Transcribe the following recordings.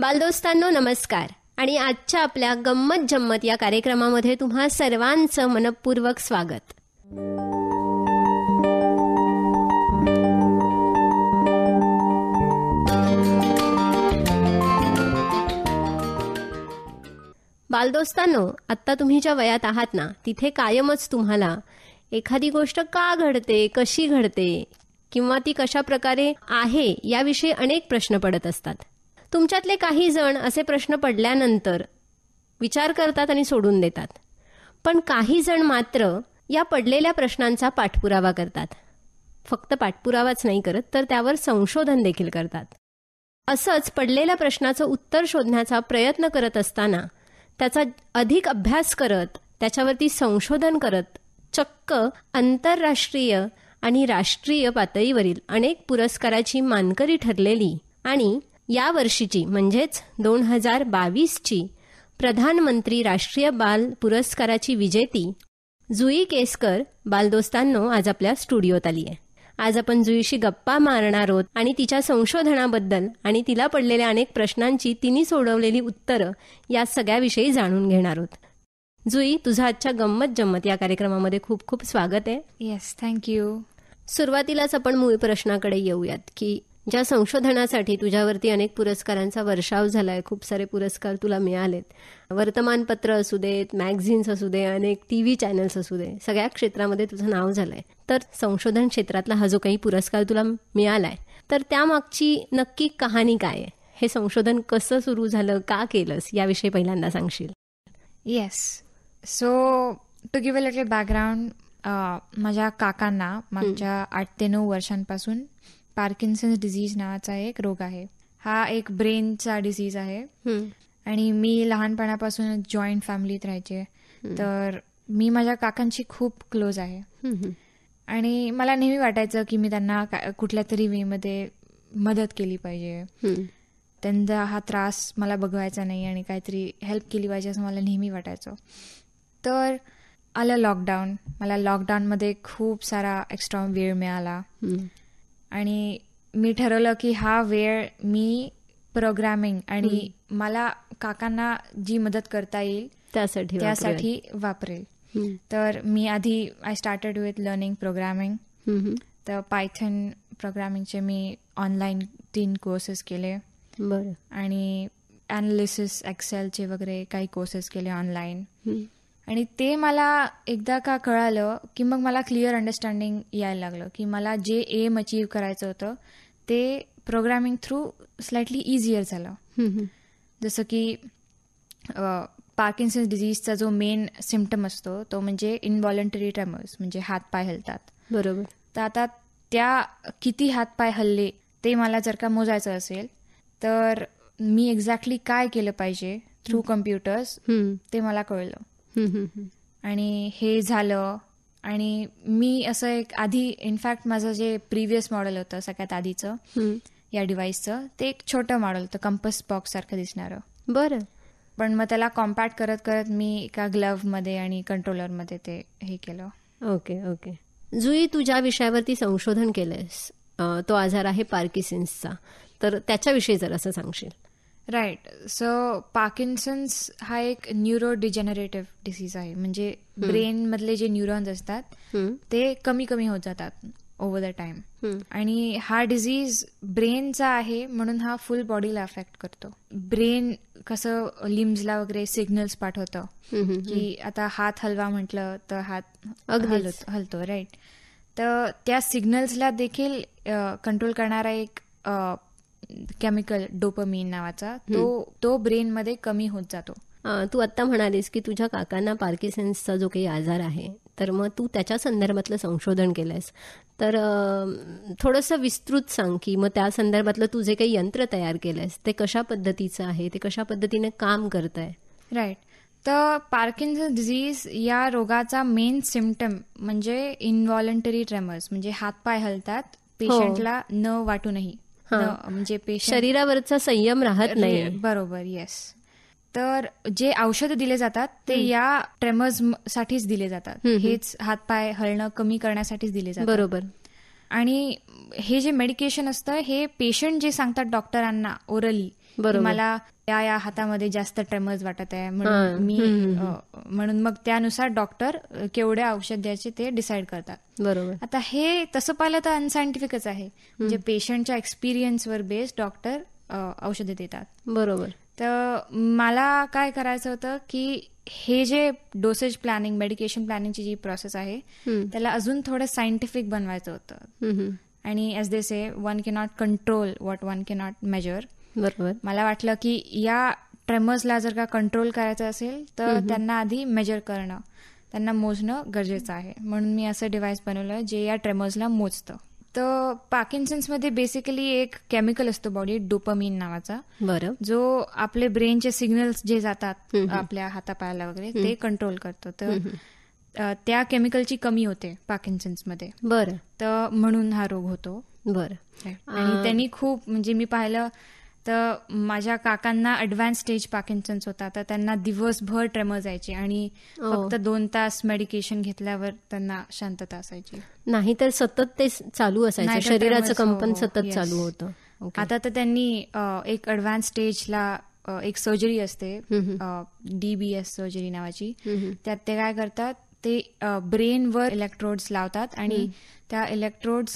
बालदोस्तांनो नमस्कार आणि आजच्या आपल्या गंमत जम्मत या कार्यक्रमामध्ये तुम्हा सर्वांचं मनपूर्वक स्वागत बालदोस्तांनो आत्ता तुम्ही ज्या वयात आहात ना तिथे कायमच तुम्हाला एखादी गोष्ट का घडते कशी घडते किंवा ती कशा प्रकारे आहे याविषयी अनेक प्रश्न पडत असतात तुमच्यातले काही जण असे प्रश्न पडल्यानंतर विचार करतात आणि सोडून देतात पण काही जण मात्र या पडलेल्या प्रश्नांचा पाठपुरावा करतात फक्त पाठपुरावाच नाही करत तर त्यावर संशोधन देखील करतात असंच पडलेल्या प्रश्नाचं उत्तर शोधण्याचा प्रयत्न करत असताना त्याचा अधिक अभ्यास करत त्याच्यावरती संशोधन करत चक्क आंतरराष्ट्रीय आणि राष्ट्रीय पातळीवरील अनेक पुरस्काराची मानकरी ठरलेली आणि या वर्षीची म्हणजेच दोन हजार बावीसची प्रधानमंत्री राष्ट्रीय बाल पुरस्काराची विजेती जुई केसकर बालदोस्तांनो आज आपल्या स्टुडिओत आली आहे आज आपण जुईशी गप्पा मारणार आहोत आणि तिच्या संशोधनाबद्दल आणि तिला पडलेल्या अनेक प्रश्नांची तिने सोडवलेली उत्तरं या सगळ्याविषयी जाणून घेणार आहोत जुई तुझा आजच्या गंमत जम्मत या कार्यक्रमामध्ये खूप खूप स्वागत आहे येस थँक्यू सुरुवातीलाच आपण मूळ प्रश्नाकडे येऊयात की ज्या संशोधनासाठी तुझ्यावरती अनेक पुरस्कारांचा वर्षाव झालाय खूप सारे पुरस्कार तुला मिळालेत वर्तमानपत्र असू देत मॅगझिन्स असू दे अनेक टी व्ही चॅनल्स असू दे सगळ्या क्षेत्रामध्ये तुझं नाव झालंय तर संशोधन क्षेत्रातला हा जो काही पुरस्कार तुला मिळालाय तर त्यामागची नक्की कहाणी काय आहे हे संशोधन कसं सुरू झालं का केलंस याविषयी पहिल्यांदा सांगशील yes so to give a little background माझ्या काकांना मागच्या आठ ते नऊ वर्षांपासून पार्किन्सन्स डिझीज नावाचा एक रोग आहे हा एक ब्रेनचा डिसीज आहे आणि मी लहानपणापासून जॉईंट फॅमिलीत राहायचे तर मी माझ्या काकांशी खूप क्लोज आहे आणि मला नेहमी वाटायचं की मी त्यांना कुठल्या तरी वेमध्ये मदत केली पाहिजे त्यांचा हा त्रास मला बघवायचा नाही आणि काहीतरी हेल्प केली पाहिजे असं मला नेहमी वाटायचं तर आलं लॉकडाऊन मला लॉकडाऊनमध्ये खूप सारा एक्स्ट्रा वेळ मिळाला आणि मी ठरवलं की हा वेळ मी प्रोग्रामिंग आणि मला काकांना जी मदत करता येईल त्यासाठी त्यासाठी वापरेल तर मी आधी I started with learning programming तर पायथन प्रोग्रामिंगचे मी ऑनलाईन तीन कोर्सेस केले आणि अनालिसिस एक्सेलचे वगैरे काही कोर्सेस केले ऑनलाईन आणि ते मला एकदा का कळालं की मग मला क्लिअर अंडरस्टँडिंग यायला लागलं की मला जे एम अचीव करायचं होतं ते प्रोग्रामिंग थ्रू स्लाइटली इझियर झालं जसं की पार्किन्सन्स डिझीजचा जो मेन सिमटम असतो तो म्हणजे इनव्हॉलंटरी ट्रेमर्स म्हणजे हातपाय हलतात बरोबर तर आता त्या किती हातपाय हल्ले ते मला जर का मोजायचं असेल तर मी एक्झॅक्टली काय केलं पाहिजे थ्रू कम्प्युटर्स ते मला कळलं आणि हे झालं आणि मी असं एक आधी इनफॅक्ट माझं जे प्रिव्हियस मॉडेल होतं सगळ्यात आधीचं या डिव्हाइसचं ते एक छोटं मॉडेल होतं कंपस बॉक्स सारखं दिसणारं बरं पण मग त्याला कॉम्पॅक्ट करत करत मी एका ग्लव्हमध्ये आणि कंट्रोलरमध्ये ते हे केलं ओके ओके जुई ज्या विषयावरती संशोधन केलंयस तो आजार आहे पार्किसिन्सचा तर त्याच्याविषयी जर असं सांगशील राईट सो पार्किन्सन्स हा एक न्यूरो डिसीज आहे म्हणजे ब्रेन मधले जे न्यूरॉन्स असतात ते कमी कमी होत जातात ओव्हर द टाइम आणि हा डिझीज ब्रेनचा आहे म्हणून हा फुल बॉडीला अफेक्ट करतो ब्रेन कसं लिम्सला वगैरे सिग्नल्स पाठवतं की आता हात हलवा म्हटलं तर हात हलतो राईट तर त्या सिग्नल्सला देखील कंट्रोल करणारा एक केमिकल डोपमीन नावाचा तो तो ब्रेनमध्ये कमी होत जातो तू आता म्हणालीस की तुझ्या काकांना पार्किसन्सचा जो काही आजार आहे तर मग तू त्याच्या संदर्भातलं संशोधन केलंयस तर थोडंसं विस्तृत सांग की मग त्या संदर्भातलं तू जे काही यंत्र तयार केलंयस ते कशा पद्धतीचं आहे ते कशा पद्धतीने काम करत आहे राईट तर पार्किन्स डिझीज या रोगाचा मेन सिमटम म्हणजे इनव्हॉलंटरी ट्रेमर्स म्हणजे हातपाय हलतात पेशंटला हो. न वाटूनही म्हणजे शरीरावरचा संयम राहत नाही बरोबर येस तर जे औषध दिले जातात ते या ट्रेमर्स साठीच दिले जातात हेच हातपाय हळणं कमी करण्यासाठीच दिले जातात बरोबर आणि हे जे मेडिकेशन असतं हे पेशंट जे सांगतात डॉक्टरांना ओरली मला या या हातामध्ये जास्त ट्रेमर्स वाटत आहे म्हणून मी म्हणून मग त्यानुसार डॉक्टर केवढे औषध द्यायचे ते डिसाईड करतात बरोबर आता हे तसं पाहिलं तर अनसायंटिफिकच आहे म्हणजे पेशंटच्या एक्सपिरियन्सवर बेस्ड डॉक्टर औषधे देतात बरोबर तर मला काय करायचं होतं की हे जे डोसेज प्लॅनिंग मेडिकेशन प्लॅनिंगची जी प्रोसेस आहे त्याला अजून थोडं सायंटिफिक बनवायचं होतं आणि as they say one can not control what one can not measure बरोबर मला वाटलं की या ट्रेमर्सला जर का कंट्रोल करायचं असेल तर त्यांना आधी मेजर करणं त्यांना मोजणं गरजेचं आहे म्हणून मी असं डिव्हाइस बनवलं जे या ट्रेमर्सला मोजतं तर मध्ये बेसिकली एक केमिकल असतो बॉडी डोपमिन नावाचा बरं जो आपले ब्रेनचे सिग्नल्स जे जातात आपल्या हातापायाला वगैरे ते कंट्रोल करतो तर त्या केमिकलची कमी होते पार्किन्सन्समध्ये बरं तर म्हणून हा रोग होतो बरं आणि त्यांनी खूप म्हणजे मी पाहिलं तर माझ्या काकांना अडव्हान्स स्टेज पाकिन्सन्स होता तर त्यांना दिवसभर ट्रेमर जायचे आणि फक्त दोन तास मेडिकेशन घेतल्यावर त्यांना शांतता असायची नाही तर सतत ते चालू असायचं शरीराचं कंपन हो, हो. सतत चालू होतं आता तर त्यांनी एक अडव्हान्स स्टेजला एक सर्जरी असते डीबीएस सर्जरी नावाची त्यात ते काय करतात ते ब्रेनवर इलेक्ट्रोड्स लावतात आणि त्या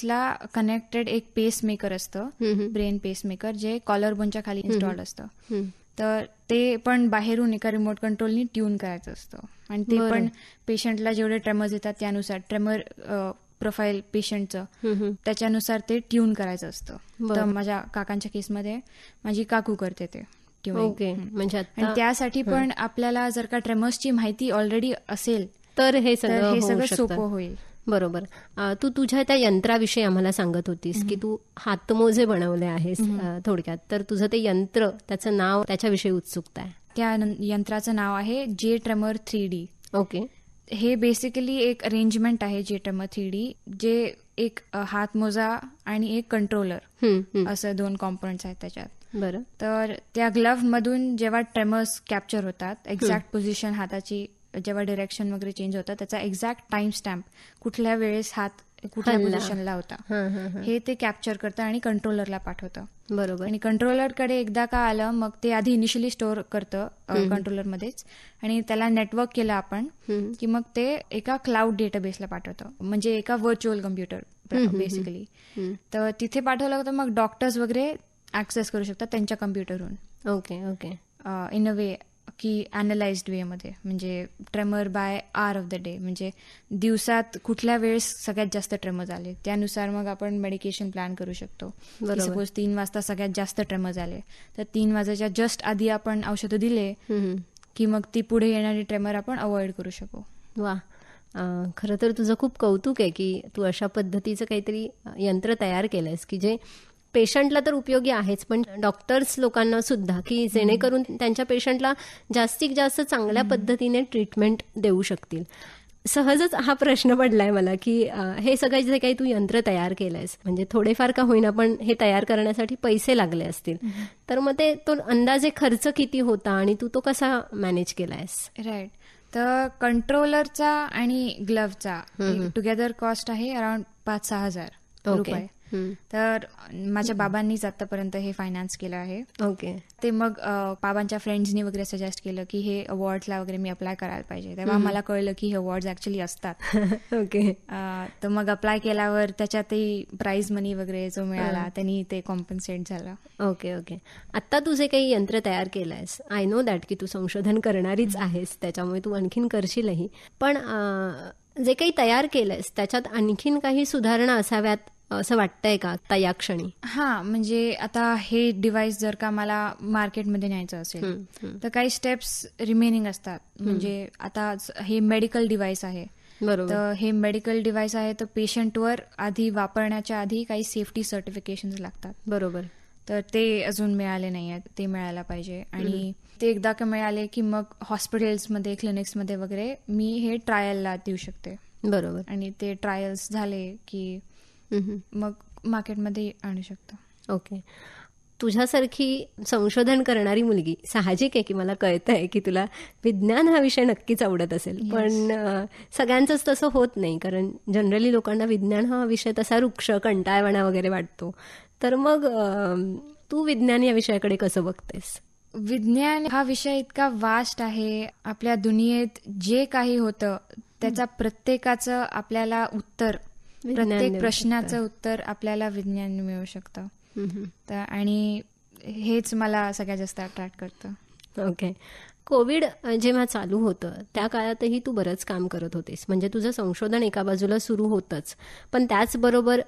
ला कनेक्टेड एक पेसमेकर असतं ब्रेन पेसमेकर जे कॉलर बोनच्या खाली इन्स्टॉल असतं तर ते पण बाहेरून एका रिमोट कंट्रोलनी ट्यून करायचं असतं आणि ते पण पेशंटला जेवढे ट्रेमर्स येतात त्यानुसार ट्रेमर प्रोफाईल पेशंटचं त्याच्यानुसार ते ट्यून करायचं असतं तर माझ्या काकांच्या केसमध्ये माझी काकू करते ते ओके म्हणजे आणि त्यासाठी पण आपल्याला जर का ट्रेमर्सची माहिती ऑलरेडी असेल तर हे सगळं हे सगळं सोपं होईल बरोबर तू तुझ्या त्या यंत्राविषयी आम्हाला सांगत होतीस की तू हातमोजे बनवले आहेस थोडक्यात तर तुझं ते यंत्र त्याचं नाव त्याच्याविषयी उत्सुकता आहे त्या यंत्राचं नाव आहे जे ट्रमर थ्री डी ओके हे बेसिकली एक अरेंजमेंट आहे जे ट्रमर थ्री डी जे एक हातमोजा आणि एक कंट्रोलर असं दोन कॉम्पोनंट्स आहेत त्याच्यात बरं तर त्या ग्लव्ह मधून जेव्हा ट्रेमर्स कॅप्चर होतात एक्झॅक्ट पोझिशन हाताची जेव्हा डिरेक्शन वगैरे चेंज होतं त्याचा एक्झॅक्ट टाइम स्टॅम्प कुठल्या वेळेस हात कुठल्या पोझिशनला होता हे ते कॅप्चर करतं आणि कंट्रोलरला पाठवतं बरोबर आणि कंट्रोलरकडे एकदा का आलं मग ते आधी इनिशियली स्टोअर करतं कंट्रोलरमध्येच आणि त्याला नेटवर्क केलं आपण की मग ते एका क्लाउड डेटाबेसला पाठवतं म्हणजे एका व्हर्च्युअल कम्प्युटर बेसिकली तर तिथे पाठवलं होतं मग डॉक्टर्स वगैरे ऍक्सेस करू शकतात त्यांच्या कम्प्युटरहून okay okay in a way की अॅनलाइज्ड मध्ये म्हणजे tremor by hour of the day म्हणजे दिवसात कुठल्या वेळेस सगळ्यात जास्त ट्रेमर झाले त्यानुसार मग आपण मेडिकेशन प्लॅन करू शकतो सपोज तीन वाजता सगळ्यात जास्त ट्रेमर झाले तर तीन वाजाच्या जस्ट आधी आपण औषध दिले की मग ती पुढे येणारी ट्रेमर आपण अवॉइड करू शकू वा खरं तर तुझं खूप कौतुक आहे की तू अशा पद्धतीचं काहीतरी यंत्र तयार केलंयस की जे पेशंटला तर उपयोगी आहेच पण डॉक्टर्स लोकांना सुद्धा की जेणेकरून त्यांच्या पेशंटला जास्तीत जास्त चांगल्या पद्धतीने ट्रीटमेंट देऊ शकतील सहजच हा प्रश्न पडलाय मला की हे सगळं जे काही तू यंत्र तयार केलंयस म्हणजे थोडेफार का होईना पण हे तयार करण्यासाठी पैसे लागले असतील तर मग ते तो अंदाजे खर्च किती होता आणि तू तो कसा मॅनेज केलायस राईट तर कंट्रोलरचा आणि ग्लव्हचा टुगेदर कॉस्ट आहे अराउंड पाच सहा हजार रुपये तर माझ्या बाबांनीच आतापर्यंत हे फायनान्स केलं आहे ओके ते मग बाबांच्या फ्रेंड्सनी वगैरे सजेस्ट केलं की हे अवॉर्डला वगैरे मी अप्लाय करायला पाहिजे तेव्हा मला कळलं की हे अवॉर्ड ऍक्च्युली असतात ओके तर मग अप्लाय केल्यावर त्याच्यातही प्राईज मनी वगैरे जो मिळाला त्यांनी ते कॉम्पन्सेट झाला ओके ओके आता तू जे काही यंत्र तयार केलंयस आय नो दॅट की तू संशोधन करणारीच आहेस त्याच्यामुळे तू आणखीन करशीलही पण जे काही तयार केलंयस त्याच्यात आणखीन काही सुधारणा असाव्यात असं वाटतंय का आता या क्षणी हा म्हणजे आता हे डिव्हाइस जर का मला मार्केटमध्ये न्यायचं असेल तर काही स्टेप्स रिमेनिंग असतात म्हणजे आता हे मेडिकल डिव्हाइस आहे तर हे मेडिकल डिव्हाइस आहे तर पेशंटवर आधी वापरण्याच्या आधी काही सेफ्टी सर्टिफिकेशन लागतात बरोबर तर ते अजून मिळाले नाही ते मिळायला पाहिजे आणि ते एकदा का मिळाले की मग हॉस्पिटल्समध्ये क्लिनिक्समध्ये वगैरे मी हे ट्रायलला देऊ शकते बरोबर आणि ते ट्रायल्स झाले की मग मार्केटमध्ये आणू शकतो ओके तुझ्यासारखी संशोधन करणारी मुलगी साहजिक आहे की मला कळत आहे की तुला विज्ञान हा विषय नक्कीच आवडत असेल yes. पण सगळ्यांचंच तसं होत नाही कारण जनरली लोकांना विज्ञान हा विषय तसा वृक्ष कंटाळवाणा वगैरे वाटतो तर मग तू विज्ञान या विषयाकडे कसं बघतेस विज्ञान हा विषय इतका वास्ट आहे आपल्या दुनियेत जे काही होतं त्याचा प्रत्येकाचं आपल्याला उत्तर प्रत्येक प्रश्नाचं उत्तर आपल्याला विज्ञान मिळू शकतं तर आणि हेच मला सगळ्यात जास्त अट्रॅक्ट करतं ओके कोविड जेव्हा चालू होतं त्या काळातही तू बरंच काम करत होतीस म्हणजे तुझं संशोधन एका बाजूला सुरू होतंच पण त्याचबरोबर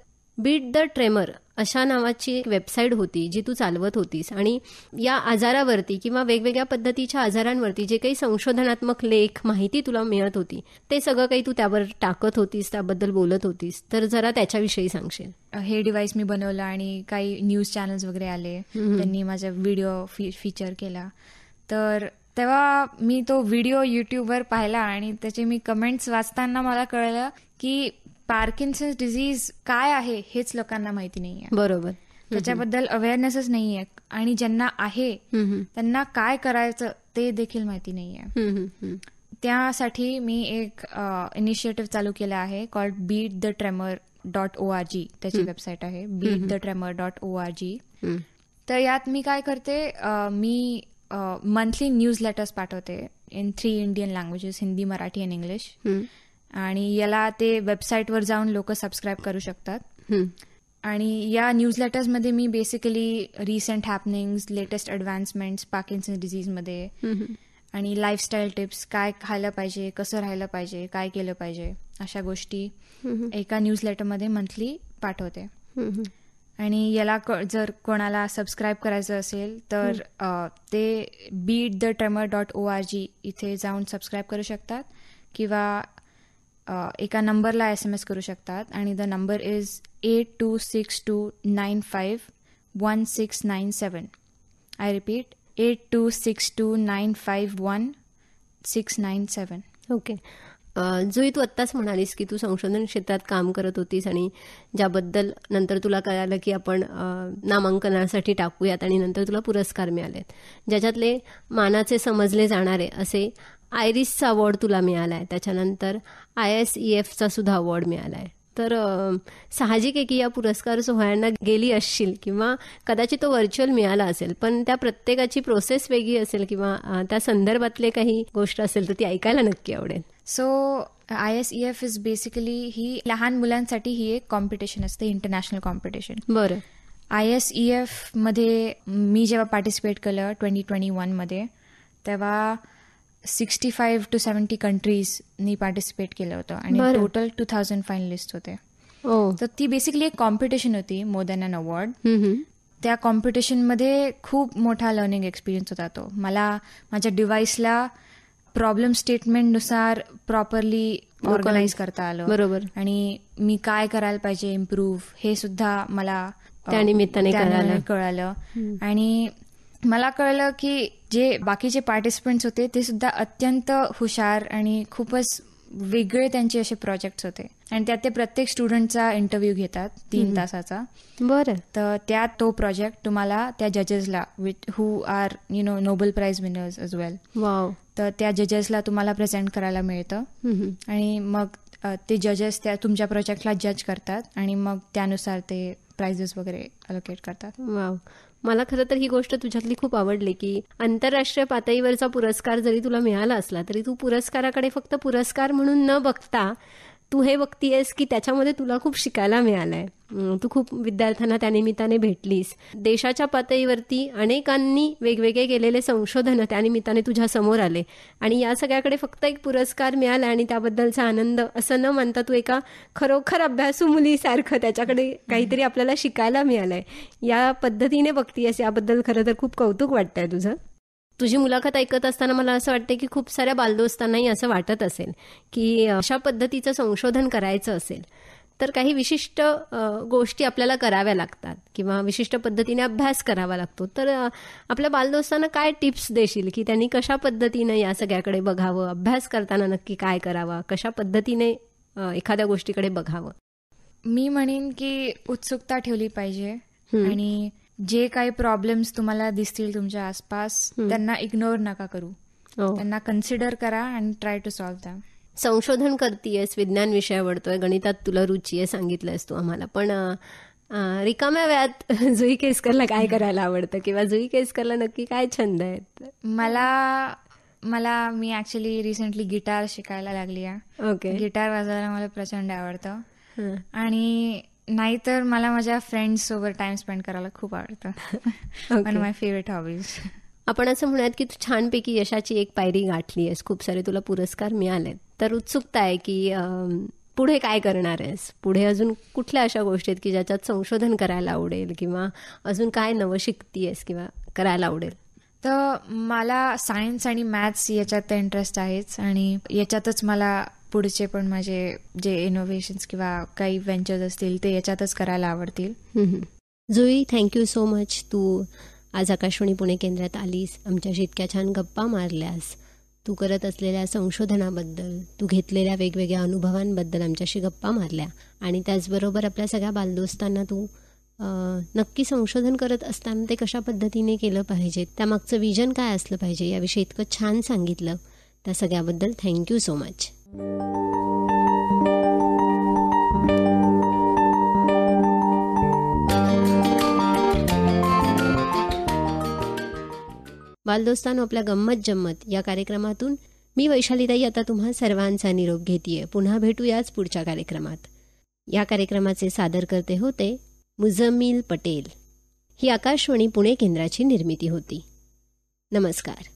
बीट द ट्रेमर अशा नावाची वेबसाईट होती जी तू चालवत होतीस आणि या आजारावरती किंवा वेगवेगळ्या पद्धतीच्या आजारांवरती जे काही संशोधनात्मक लेख माहिती तुला मिळत होती ते सगळं काही तू त्यावर टाकत होतीस त्याबद्दल बोलत होतीस तर जरा त्याच्याविषयी सांगशील हे डिव्हाइस मी बनवलं आणि काही न्यूज चॅनल्स वगैरे आले त्यांनी माझा व्हिडिओ फीचर केला तर तेव्हा मी तो व्हिडिओ युट्यूबवर पाहिला आणि त्याचे मी कमेंट्स वाचताना मला कळलं की पार्किन्सन्स डिझीज काय आहे हेच लोकांना माहिती नाहीये बरोबर त्याच्याबद्दल अवेअरनेसच नाहीये आणि ज्यांना आहे त्यांना काय करायचं ते देखील माहिती नाहीये त्यासाठी मी एक इनिशिएटिव्ह चालू केला आहे called beat the tremor dot O R G त्याची वेबसाईट आहे beat the tremor dot O R G तर यात मी काय करते मी मंथली न्यूज लेटर्स पाठवते in three Indian languages Hindi Marathi and English आणि याला ते वेबसाईटवर जाऊन लोक सबस्क्राईब करू शकतात आणि या न्यूज लेटर्समध्ये मी basically recent happenings latest advancements Parkinson डिझीजमध्ये आणि लाईफस्टाईल टिप्स काय खायला पाहिजे कसं राहायला पाहिजे काय केलं पाहिजे अशा गोष्टी एका न्यूज लेटरमध्ये मंथली पाठवते आणि याला जर कोणाला सबस्क्राईब करायचं असेल तर ते beat the tremor dot O R G इथे जाऊन सबस्क्राईब करू शकतात किंवा एका नंबरला एस एम एस करू शकतात आणि the number is eight two six two nine five one six nine seven I repeat eight two six two nine five one six nine seven okay Jui तू आत्ताच म्हणालीस की तू संशोधन क्षेत्रात काम करत होतीस आणि ज्याबद्दल नंतर तुला कळालं की आपण नामांकनासाठी टाकूयात आणि नंतर तुला पुरस्कार मिळालेत ज्याच्यातले मानाचे समजले जाणारे असे आयरिसचा अवॉर्ड तुला मिळाला आहे त्याच्यानंतर आय एस ई एफचा सुद्धा अवॉर्ड मिळाला आहे तर साहजिक आहे की या पुरस्कार सोहळ्यांना गेली असशील किंवा कदाचित तो व्हर्च्युअल मिळाला असेल पण त्या प्रत्येकाची प्रोसेस वेगळी असेल किंवा त्या संदर्भातले काही गोष्ट असेल तर ती ऐकायला नक्की आवडेल so I S E F is basically ही लहान मुलांसाठी ही एक कॉम्पिटिशन असते इंटरनॅशनल कॉम्पिटिशन बरं आय एस ई e एफमध्ये मी जेव्हा पार्टिसिपेट केलं ट्वेंटी ट्वेंटी मध्ये तेव्हा सिक्स्टी फाईव्ह टू सेवन्टी कंट्रीजनी पार्टिसिपेट केलं होतं आणि टोटल टू थाउजंड फायनलिस्ट होते तर ती बेसिकली एक कॉम्पिटिशन होती मोर दॅन अन अवॉर्ड त्या कॉम्पिटिशनमध्ये खूप मोठा लर्निंग एक्सपिरियन्स होता तो मला माझ्या डिव्हाइसला प्रॉब्लेम स्टेटमेंटनुसार प्रॉपरली ऑर्गनाईज करता आलं बरोबर आणि मी काय करायला पाहिजे इम्प्रूव्ह हे सुद्धा मला त्या निमित्ताने कळालं आणि मला कळलं की जे बाकीचे पार्टिसिपंट्स होते ते सुद्धा अत्यंत हुशार आणि खूपच वेगळे त्यांचे असे प्रोजेक्ट होते आणि त्यात ते प्रत्येक स्टुडंटचा इंटरव्ह्यू घेतात तीन तासाचा बरं तर त्यात तो प्रोजेक्ट तुम्हाला त्या जजेसला with uh you know Nobel prize winners as well wow तर त्या जजेसला तुम्हाला प्रेझेंट करायला मिळतं आणि मग ते जजेस त्या तुमच्या प्रोजेक्टला जज करतात आणि मग त्यानुसार ते प्राइजेस वगैरे अलोकेट करतात वाव मला खरं तर ही गोष्ट तुझ्यातली खूप आवडली की आंतरराष्ट्रीय पातळीवरचा पुरस्कार जरी तुला मिळाला असला तरी तू पुरस्काराकडे फक्त पुरस्कार म्हणून न बघता तू हे बघतीयस की त्याच्यामध्ये तुला खूप शिकायला मिळालंय तू खूप विद्यार्थ्यांना त्यानिमित्ताने भेटलीस देशाच्या पातळीवरती अनेकांनी वेगवेगळे केलेले संशोधन त्यानिमित्ताने तुझ्या समोर आले आणि या सगळ्याकडे फक्त एक पुरस्कार मिळाला आणि त्याबद्दलचा आनंद असं न मानता तू एका खरोखर अभ्यासू मुलीसारखं त्याच्याकडे काहीतरी आपल्याला शिकायला मिळालंय या पद्धतीने बघतीयस याबद्दल खरं तर खूप कौतुक वाटतंय तुझं तुझी मुलाखत ऐकत असताना मला असं वाटतं की खूप साऱ्या बालदोस्तांनाही असं वाटत असेल की अशा पद्धतीचं संशोधन करायचं असेल तर काही विशिष्ट गोष्टी आपल्याला कराव्या लागतात किंवा विशिष्ट पद्धतीने अभ्यास करावा लागतो तर आपल्या बालदोस्तांना काय टिप्स देशील की त्यांनी कशा पद्धतीने या सगळ्याकडे बघावं अभ्यास करताना नक्की काय करावा कशा पद्धतीने एखाद्या गोष्टीकडे बघावं मी म्हणेन की उत्सुकता ठेवली पाहिजे आणि जे काही प्रॉब्लेम्स तुम्हाला दिसतील तुमच्या आसपास त्यांना इग्नोर नका करू हो. त्यांना कन्सिडर करा आणि ट्राय टू सॉल्व्ह दॅम संशोधन करतेयस विज्ञान विषय आवडतोय गणितात तुला रुची आहे सांगितलंयस तू आम्हाला पण रिकाम्या वेळात जुई केसकरला काय करायला आवडतं किंवा जुई केसकरला नक्की काय छंद आहेत मला मला मी ऍक्च्युली रिसेंटली गिटार शिकायला लागली आहे ओके गिटार वाजवायला मला प्रचंड आवडतं आणि नाहीतर मला माझ्या फ्रेंड्स सोबत टाइम स्पेंड करायला खूप आवडतं वन माय फेवरेट हॉबीज आपण असं म्हणूयात की तू छानपैकी यशाची एक पायरी गाठली आहेस खूप सारे तुला पुरस्कार मिळालेत तर उत्सुकता आहे की पुढे काय करणार आहेस पुढे अजून कुठल्या अशा गोष्टी आहेत की ज्याच्यात संशोधन करायला आवडेल किंवा अजून काय नवं शिकतीयस किंवा करायला आवडेल तर मला सायन्स आणि मॅथ्स याच्यात तर इंटरेस्ट आहेच आणि याच्यातच मला पुढचे पण माझे जे इनोव्हेशन्स किंवा काही व्हेंचर्स असतील ते याच्यातच करायला आवडतील जुई थँक्यू सो मच तू आज आकाशवाणी पुणे केंद्रात आलीस आमच्याशी इतक्या छान गप्पा मारल्यास तू करत असलेल्या संशोधनाबद्दल तू घेतलेल्या वेगवेगळ्या अनुभवांबद्दल आमच्याशी गप्पा मारल्या आणि त्याचबरोबर आपल्या सगळ्या बालदोस्तांना तू नक्की संशोधन करत असताना ते कशा पद्धतीने केलं पाहिजे त्यामागचं विजन काय असलं पाहिजे याविषयी इतकं छान सांगितलं त्या सगळ्याबद्दल थँक्यू सो मच बालदोस्तानो आपल्या गंमत जम्मत या कार्यक्रमातून मी वैशालीताई आता तुम्हा सर्वांचा निरोप घेतेय पुन्हा भेटूयाच पुढच्या कार्यक्रमात या कार्यक्रमाचे सादरकर्ते होते मुझमिल पटेल ही आकाशवाणी पुणे केंद्राची निर्मिती होती नमस्कार